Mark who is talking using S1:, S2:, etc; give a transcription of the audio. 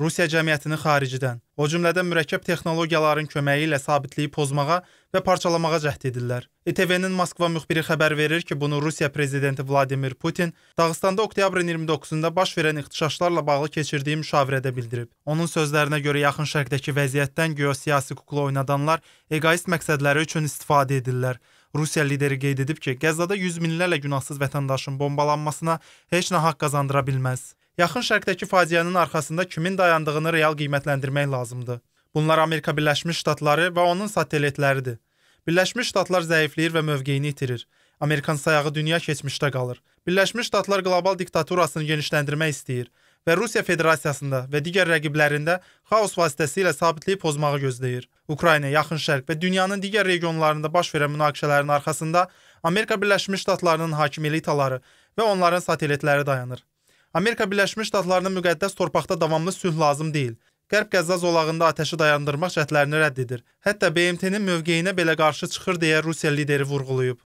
S1: Rusiya cəmiyyətini xaricdən, o cümlədən mürəkkəb texnologiyaların köməyi ilə sabitliyi pozmağa və parçalamağa cəhd edirlər. ITV-nin e Moskva müxbiri xəbər verir ki, bunu Rusiya prezidenti Vladimir Putin Dağıstanda oktyabrın 29-da baş verən ixtişaşlarla bağlı keçirdiyi müşavirədə bildirib. Onun sözlərinə görə Yaxın Şərqdəki vəziyyətdən geosiyasi kukla oynadanlar eqoist məqsədləri üçün istifadə edirlər. Rusiya lideri qeyd edib ki, Qəzzada yüz minlərlə günahsız vətəndaşın bombalanmasına heç nə haqq qazandıra bilməz. Yaxın Şərqdəki faciənin arxasında kimin dayandığını real qiymətləndirmək lazımdır. Bunlar Amerika Birləşmiş Ştatları və onun satelitləridir. Birləşmiş Ştatlar zəifləyir və mövqeyini itirir. Amerikan sayağı dünya keçmişdə qalır. Birləşmiş Ştatlar qlobal diktaturasını genişləndirmək istəyir və Rusiya Federasiyasında və digər rəqiblərində xaos vasitəsilə sabitliyi pozmağı gözləyir. Ukrayna, Yaxın Şərq və dünyanın digər regionlarında baş verən münaqişələrin arxasında Amerika Birləşmiş Ştatlarının hakimiyyət elitaları və onların satelitləri dayanır. Amerika Birləşmiş Ştatlarının müqəddəs torpaqda davamlı sülh lazım deyil. Qərb Qəzza zolağında atəşi dayandırmaq cəhdlərini rədd edir. Hətta BMT-nin mövqeyinə belə qarşı çıxır deyə Rusiya lideri vurğulayıb.